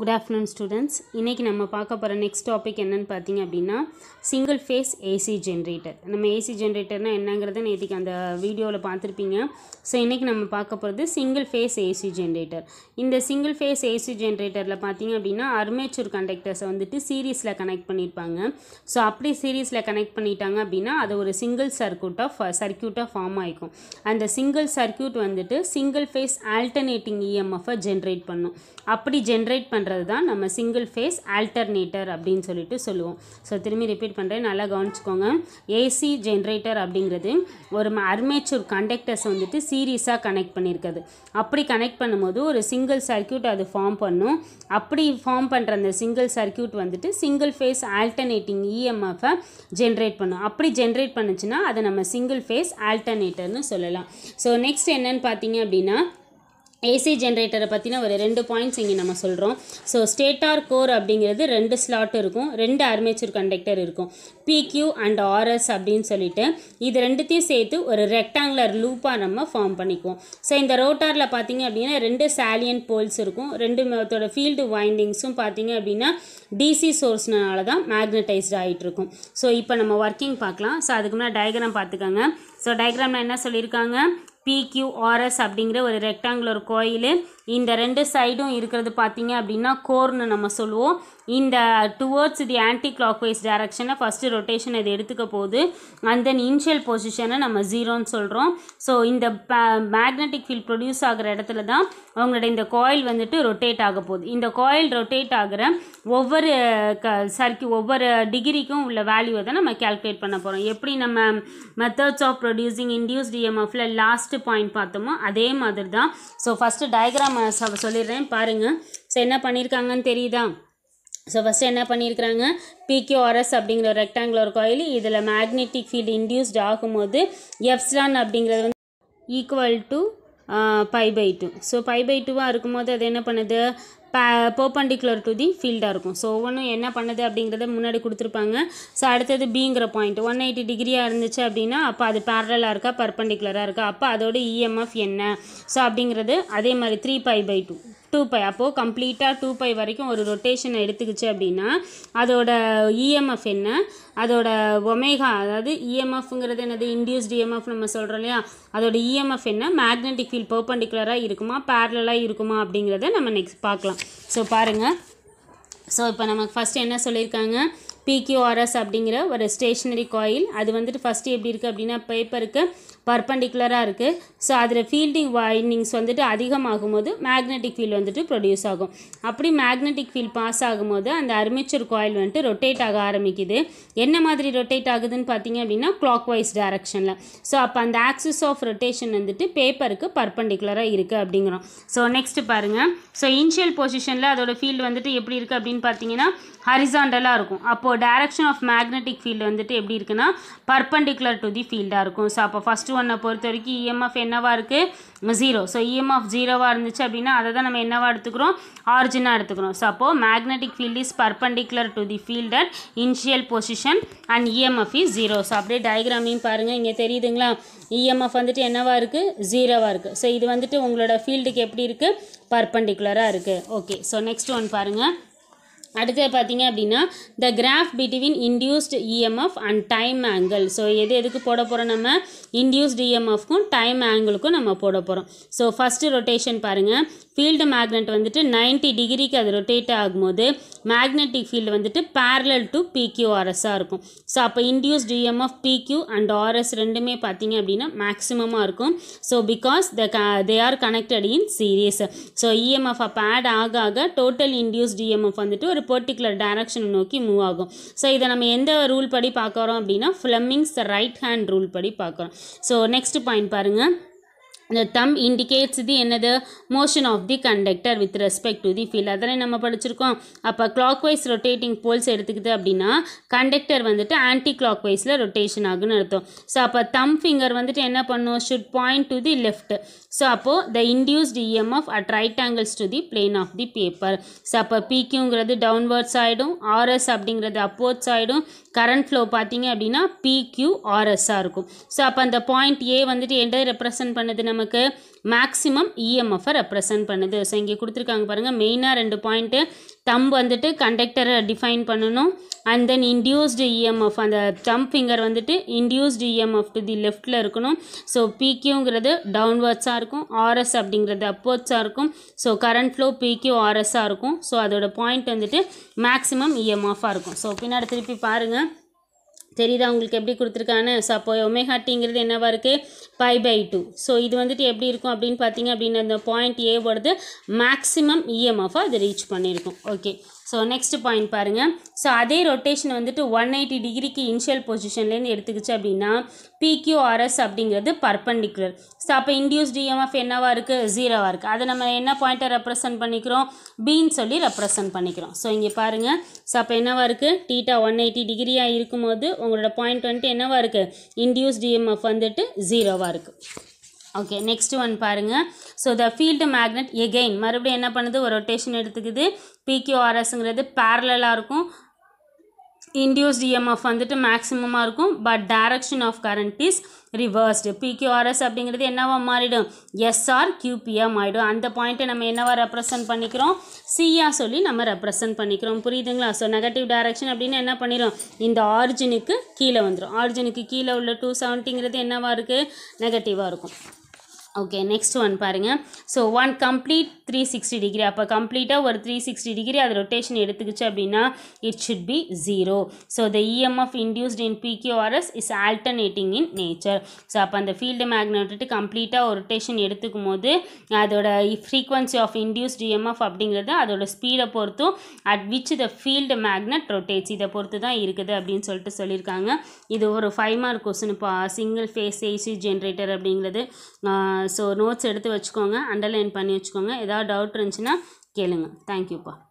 good afternoon students இன்றைக்கி நம்ம பார்க்க போகிற நெக்ஸ்ட் டாபிக் என்னென்னு பார்த்தீங்க அப்படின்னா சிங்கிள் ஃபேஸ் ஏசி ஜென்ரேட்டர் நம்ம ஏசி ஜென்ரேட்டர்னால் என்னங்கிறத நேற்றுக்கு அந்த வீடியோவில் பார்த்துருப்பீங்க ஸோ இன்றைக்கி நம்ம பார்க்க போகிறது சிங்கிள் ஃபேஸ் ஏசி ஜென்ரேட்டர் இந்த சிங்கிள் ஃபேஸ் ஏசி ஜென்ரேட்டரில் பார்த்தீங்க அப்படின்னா அர்மேச்சூர் கண்டக்டர்ஸை வந்துட்டு சீரீஸில் கனெக்ட் பண்ணியிருப்பாங்க ஸோ அப்படி சீரீஸில் கனெக்ட் பண்ணிட்டாங்க அப்படின்னா அது ஒரு சிங்கிள் சர்க்கியூட் ஆஃப் சர்க்கியூட்டாக ஃபார்ம் ஆகிக்கும் அந்த சிங்கிள் சர்க்கியூட் வந்துட்டு சிங்கிள் ஃபேஸ் ஆல்டர்னேட்டிங் இஎம்எஃப்பை ஜென்ரேட் பண்ணும் அப்படி ஜென்ரேட் பண்ண பண்ணுறது தான் நம்ம சிங்கிள் ஃபேஸ் ஆல்டர்னேட்டர் அப்படின்னு சொல்லிட்டு சொல்லுவோம் ஸோ திரும்பி ரிப்பீட் பண்ணுறேன் நல்லா கவனிச்சுக்கோங்க ஏசி ஜென்ரேட்டர் அப்படிங்கிறது ஒரு அர்மேச்சூர் கண்டக்டர்ஸ் வந்துட்டு சீரியஸாக கனெக்ட் பண்ணியிருக்கிறது அப்படி கனெக்ட் பண்ணும்போது ஒரு சிங்கிள் சர்க்கியூட் அது ஃபார்ம் பண்ணும் அப்படி ஃபார்ம் பண்ணுற அந்த சிங்கிள் சர்க்கியூட் வந்துட்டு சிங்கிள் ஃபேஸ் ஆல்டர்னேட்டிங் இஎம்எஃபை ஜென்ரேட் பண்ணும் அப்படி ஜென்ரேட் பண்ணுச்சுன்னா அதை நம்ம சிங்கிள் ஃபேஸ் ஆல்டர்னேட்டர்னு சொல்லலாம் ஸோ நெக்ஸ்ட் என்னன்னு பார்த்தீங்க அப்படின்னா ஏசி ஜென்ரேட்டரை பற்றின ஒரு ரெண்டு பாயிண்ட்ஸ் இங்கே நம்ம சொல்கிறோம் ஸோ ஸ்டேட்டார் கோர் அப்படிங்கிறது ரெண்டு ஸ்லாட் இருக்கும் ரெண்டு ஆர்மேச்சர் கண்டக்டர் இருக்கும் பிக்யூ அண்ட் ஆர்எஸ் அப்படின்னு சொல்லிட்டு இது ரெண்டுத்தையும் சேர்த்து ஒரு ரெக்டாங்குலர் லூப்பாக நம்ம ஃபார்ம் பண்ணிக்குவோம் ஸோ இந்த ரோட்டாரில் பார்த்தீங்க அப்படின்னா ரெண்டு சாலியன் போல்ஸ் இருக்கும் ரெண்டு மத்தோட ஃபீல்டு வைண்டிங்ஸும் பார்த்தீங்க அப்படின்னா டிசி சோர்ஸ்னால தான் மேக்னட்டைஸ்டு ஆகிட்டு இருக்கும் ஸோ இப்போ நம்ம ஒர்க்கிங் பார்க்கலாம் ஸோ அதுக்கு முன்னாடி டயக்ராம் பார்த்துக்கோங்க ஸோ டயக்ராமில் என்ன சொல்லியிருக்காங்க பிக்யூஆர்எஸ் அப்படிங்கிற ஒரு ரெக்டாங்குலர் கோயில் இந்த ரெண்டு சைடும் இருக்கிறது பார்த்தீங்க அப்படின்னா கோர்னு நம்ம சொல்லுவோம் இந்த towards the anti clock wise டைரக்ஷனை ஃபஸ்ட்டு ரொட்டேஷன் இது எடுத்துக்க போகுது அண்ட் தென் இன்ஷியல் பொசிஷனை நம்ம ஜீரோன்னு சொல்கிறோம் ஸோ இந்த மேக்னெட்டிக் ஃபீல்ட் ப்ரொடியூஸ் ஆகிற இடத்துல தான் அவங்களோட இந்த காயில் வந்துட்டு ரொட்டேட் ஆக போகுது இந்த காயில் ரொட்டேட் ஆகிற ஒவ்வொரு க சர்க்கி ஒவ்வொரு டிகிரிக்கும் உள்ள வேல்யூவை தான் நம்ம கேல்குலேட் பண்ண போகிறோம் எப்படி நம்ம மெத்தட்ஸ் ஆஃப் ப்ரொடியூசிங் இன்டியூஸ்ட் இஎம்எஃப்ல லாஸ்ட்டு பாயிண்ட் பார்த்தோமோ அதே மாதிரி தான் ஸோ ஃபஸ்ட்டு டயக்ராம் நம்ம சொல்லிடுறேன் பாருங்கள் ஸோ என்ன பண்ணியிருக்காங்கன்னு தெரியுதா ஸோ ஃபஸ்ட்டு என்ன பண்ணியிருக்கிறாங்க பிக்யூஆர்எஸ் அப்படிங்கிற ஒரு ரெக்டாங்குலர் காயில் இதில் மேக்னெட்டிக் ஃபீல்டு இன்டியூஸ்ட் ஆகும்போது எப்ஸ்லான் அப்படிங்கிறது வந்து equal to pi by two so pi by டூவாக இருக்கும்போது அது என்ன பண்ணுது பர்பண்டிகுலர் டு தி ஃபீல்டாக இருக்கும் ஸோ ஒவ்வொன்றும் என்ன பண்ணுது அப்படிங்கிறத முன்னாடி கொடுத்துருப்பாங்க ஸோ அடுத்தது பிங்கிற பாயிண்ட் ஒன் எயிட்டி டிகிரியாக இருந்துச்சு அப்படின்னா அப்போ அது பேரலாக இருக்கா பர்பண்டிகுலராக இருக்கா அப்போ அதோட இஎம்எஃப் e என்ன ஸோ அப்படிங்கிறது அதே மாதிரி three pi by two two pi அப்போது கம்ப்ளீட்டாக டூ பை வரைக்கும் ஒரு ரொட்டேஷனை எடுத்துக்கிச்சு அப்படின்னா அதோடய இஎம்எஃப் e என்ன அதோட ஒமேகா அதாவது இஎம்எஃப்ங்கிறது e என்னது இன்டியூஸ்டு இஎம்எஃப் e நம்ம சொல்கிறோம் இல்லையா அதோட இஎம்எஃப் என்ன மேக்னெட்டிக் ஃபீல் பர்பண்டிகுலராக இருக்குமா பேரலாக இருக்குமா அப்படிங்கிறத நம்ம நெக்ஸ்ட் பார்க்கலாம் ஸோ பாருங்கள் ஸோ இப்போ நமக்கு ஃபஸ்ட்டு என்ன சொல்லியிருக்காங்க பிகியூஆர்எஸ் அப்படிங்கிற ஒரு ஸ்டேஷ்னரி காயில் அது வந்துட்டு ஃபஸ்ட்டு எப்படி இருக்குது அப்படின்னா பேப்பருக்கு பர்பண்டிகுலராக இருக்குது ஸோ அதில் ஃபீல்டிங் வைண்டிங்ஸ் வந்துட்டு அதிகமாகும் போது மேக்னெட்டிக் ஃபீல்டு வந்துட்டு ப்ரொடியூஸ் ஆகும் அப்படி மேக்னெட்டிக் ஃபீல்ட் பாஸ் ஆகும்போது அந்த அர்மிச்சர் காயில் வந்துட்டு ரொட்டேட் ஆக ஆரம்பிக்குது என்ன மாதிரி ரொட்டேட் ஆகுதுன்னு பார்த்தீங்க அப்படின்னா கிளாக் வைஸ் டேரக்ஷனில் ஸோ அப்போ அந்த ஆக்சிஸ் ஆஃப் ரொட்டேஷன் வந்துட்டு பேப்பருக்கு பர்பண்டிகுலராக இருக்குது அப்படிங்கிறோம் ஸோ நெக்ஸ்ட்டு பாருங்கள் ஸோ இன்ஷியல் பொசிஷனில் அதோட ஃபீல்டு வந்துட்டு எப்படி இருக்குது அப்படின்னு பார்த்தீங்கன்னா ஹரிசாண்டலாக இருக்கும் அப்போது டைரக்ஷன் ஆஃப் மேக்னெட்டிக் ஃபீல்டு வந்துட்டு எப்படி இருக்குன்னா பர்பண்டிகுலர் டு தி ஃபீல்டாக இருக்கும் ஸோ அப்போ ஃபஸ்ட்டு ஒன்னை பொறுத்த வரைக்கும் இஎம்எஃப் e என்னவாக இருக்குது ஜீரோ ஸோ இஎம்எஃப் e ஜீரோவாக இருந்துச்சு அப்படின்னா அதை தான் நம்ம என்னவாக எடுத்துக்கிறோம் ஆரிஜினாக எடுத்துக்கிறோம் ஸோ அப்போது magnetic field is perpendicular to the field and initial position and EMF is zero so அப்படியே டயக்ராமையும் பாருங்கள் இங்கே தெரியுதுங்களா இஎம்எஃப் e வந்துட்டு என்னவாக இருக்குது ஜீரோவாக இருக்குது ஸோ இது வந்துட்டு உங்களோட ஃபீல்டுக்கு எப்படி இருக்குது பர்பண்டிகுலராக இருக்குது ஓகே ஸோ நெக்ஸ்ட் ஒன் பாருங்கள் அடுத்தது பார்த்தீங்க அப்படின்னா the graph between induced EMF and time angle so எது எதுக்கு போட போகிறோம் நம்ம இன்டியூஸ்ட் இஎம்எஃப்க்கும் டைம் ஆங்கிளுக்கும் நம்ம போட போகிறோம் ஸோ ஃபஸ்ட்டு ரொட்டேஷன் பாருங்கள் ஃபீல்டு மேக்னெட் வந்துட்டு நைன்ட்டி டிகிரிக்கு அது ரொட்டேட் ஆகும்போது மேக்னெட்டிக் ஃபீல்டு வந்துட்டு பேரலல் டு பிக்யூஆர்எஸ்ஸாக இருக்கும் ஸோ அப்போ induced EMF PQ and RS ரெண்டுமே பார்த்தீங்க அப்படின்னா மேக்ஸிமமாக இருக்கும் ஸோ பிகாஸ் த க they are connected in series so EMF அப்போ ஆட் ஆக ஆக டோட்டல் இன்டியூஸ் டிஎம்எஃப் வந்துட்டு ஒரு பர்டிகுலர் டைரக்ஷனை நோக்கி மூவ் ஆகும் ஸோ இதை நம்ம எந்த ரூல் படி பார்க்குறோம் அப்படின்னா த ரைட் ஹேண்ட் ரூல் படி பார்க்குறோம் ஸோ நெக்ஸ்ட் பாயிண்ட் பாருங்கள் இந்த தம் இண்டிகேட்ஸ் தி என்னது motion of the conductor with respect to the field அதெல்லாம் நம்ம படிச்சிருக்கோம் அப்போ கிளாக் வைஸ் ரொட்டேட்டிங் போல்ஸ் எடுத்துக்குது அப்படின்னா கண்டக்டர் வந்துட்டு ஆன்டி கிளாக் வைஸில் ரொட்டேஷன் ஆகுன்னு அர்த்தம் ஸோ அப்போ தம் ஃபிங்கர் வந்துட்டு என்ன பண்ணும் should point to the left so அப்போது த டிஎம் of at right angles to the plane of the paper so அப்போ பிக்யூங்கிறது டவுன்வர்ட்ஸ் ஆகிடும் ஆர்எஸ் அப்படிங்கிறது அப்போர்ட்ஸ் ஆகிடும் கரண்ட் ஃப்ளோ பார்த்தீங்க அப்படின்னா பிக்யூ ஆர்எஸ்ஸாக இருக்கும் ஸோ அப்போ அந்த பாயிண்ட் ஏ வந்துட்டு எந்த ரெப்ரசன்ட் பண்ணுது நமக்கு மேக்ஸிமம் இஎம்எஃப்பை ரெப்ரசன்ட் பண்ணுது ஸோ இங்கே கொடுத்துருக்காங்க பாருங்கள் மெயினாக ரெண்டு பாயிண்ட்டு தம் வந்துட்டு கண்டக்டரை டிஃபைன் பண்ணணும் அண்ட் தென் இன்டியூஸ்டு இஎம்எஃப் அந்த தம்ப் ஃபிங்கர் வந்துட்டு இன்டியூஸ்டு இஎம்எஃப் டு தி லெஃப்ட்டில் இருக்கணும் ஸோ பிக்யூங்கிறது டவுன்வர்ட்ஸாக இருக்கும் ஆர்எஸ் அப்படிங்கிறது அப்வர்ட்ஸாக இருக்கும் ஸோ கரண்ட் ஃப்ளோ பிக்யூ ஆர்எஸ்ஸாக இருக்கும் ஸோ அதோட பாயிண்ட் வந்துட்டு மேக்ஸிமம் இஎம்எஃபாக e இருக்கும் ஸோ பின்னாடி திருப்பி பாருங்கள் தெரியுதா உங்களுக்கு எப்படி கொடுத்துருக்கான்னு ஸோ அப்போ ஒமேகா டிங்கிறது என்னவாக இருக்குது பை பை டூ ஸோ இது வந்துட்டு எப்படி இருக்கும் அப்படின்னு பார்த்தீங்க அப்படின்னு அந்த பாயிண்ட் ஏ போடுறது மேக்ஸிமம் e இஎம்எஃபாக அதை ரீச் பண்ணியிருக்கோம் ஓகே ஸோ நெக்ஸ்ட் பாயிண்ட் பாருங்கள் ஸோ அதே ரொட்டேஷன் வந்துட்டு ஒன் எயிட்டி டிகிரிக்கு இன்ஷியல் பொசிஷன்லேருந்து எடுத்துக்கிச்சு அப்படின்னா பிக்யூஆர்எஸ் அப்படிங்கிறது பர்பண்டிகுலர் ஸோ அப்போ இண்டியூஸ் டிஎம்எஃப் e என்னவாக இருக்குது ஜீரோவாக இருக்குது அதை நம்ம என்ன பாயிண்ட்டை ரெப்ரசன்ட் பண்ணிக்கிறோம் பீன்னு சொல்லி ரெப்ரசன்ட் பண்ணிக்கிறோம் ஸோ இங்கே பாருங்கள் ஸோ அப்போ என்னவாக இருக்குது டீட்டா ஒன் எயிட்டி டிகிரியாக இருக்கும்போது உங்களோட பாயிண்ட் வந்துட்டு என்னவாக இருக்குது இண்டியூஸ் டிஎம்எஃப் e வந்துட்டு ஜீரோவாக இருக்குது ஓகே நெக்ஸ்ட்டு ஒன் பாருங்கள் so the field magnet again மறுபடியும் என்ன பண்ணுது ஒரு ரொட்டேஷன் எடுத்துக்குது பிக்யூஆர்எஸ்ங்கிறது பேரலாக இருக்கும் இன்டியூஸ் டிஎம்எஃப் e வந்துட்டு மேக்ஸிமமாக இருக்கும் but direction of current is reversed PQRS அப்படிங்கிறது என்னவா மாறிடும் எஸ்ஆர் கியூபிஎம் ஆகிடும் அந்த பாயிண்ட்டை நம்ம என்னவா ரெப்ரசன்ட் பண்ணிக்கிறோம் சியாக சொல்லி நம்ம ரெப்ரசன்ட் பண்ணிக்கிறோம் புரியுதுங்களா ஸோ நெகட்டிவ் டேரக்ஷன் அப்படின்னு என்ன பண்ணிடும் இந்த ஆரிஜினுக்கு கீழே வந்துடும் ஆரிஜினுக்கு கீழே உள்ள டூ செவன்ட்டிங்கிறது என்னவாக இருக்குது நெகட்டிவாக இருக்கும் ஓகே நெக்ஸ்ட் ஒன் பாருங்கள் so one complete three sixty degree அப்போ கம்ப்ளீட்டாக ஒரு த்ரீ சிக்ஸ்டி டிகிரி அது ரொட்டேஷன் எடுத்துக்கிச்சு அப்படின்னா it should be zero so the EMF induced in PQRS is alternating in nature so அப்போ அந்த ஃபீல்டு மேக்னெட் கம்ப்ளீட்டாக ஒரு ரொட்டேஷன் எடுத்துக்கும் போது அதோட ஃப்ரீக்வன்சி ஆஃப் இன்டியூஸ்ட் இஎம்எஃப் அப்படிங்கிறது அதோட ஸ்பீடை பொறுத்தும் at which the field magnet rotates இதை பொறுத்து தான் இருக்குது அப்படின்னு சொல்லிட்டு சொல்லியிருக்காங்க இது ஒரு ஃபைவ் மார்க் கொஸ்டின் இப்போ சிங்கிள் ஃபேஸ் ஏசி ஜென்ரேட்டர் அப்படிங்கிறது ஸோ நோட்ஸ் எடுத்து வச்சுக்கோங்க அண்டர்லைன் பண்ணி வச்சுக்கோங்க ஏதாவது டவுட் இருந்துச்சுன்னா கேளுங்க தேங்க்யூப்பா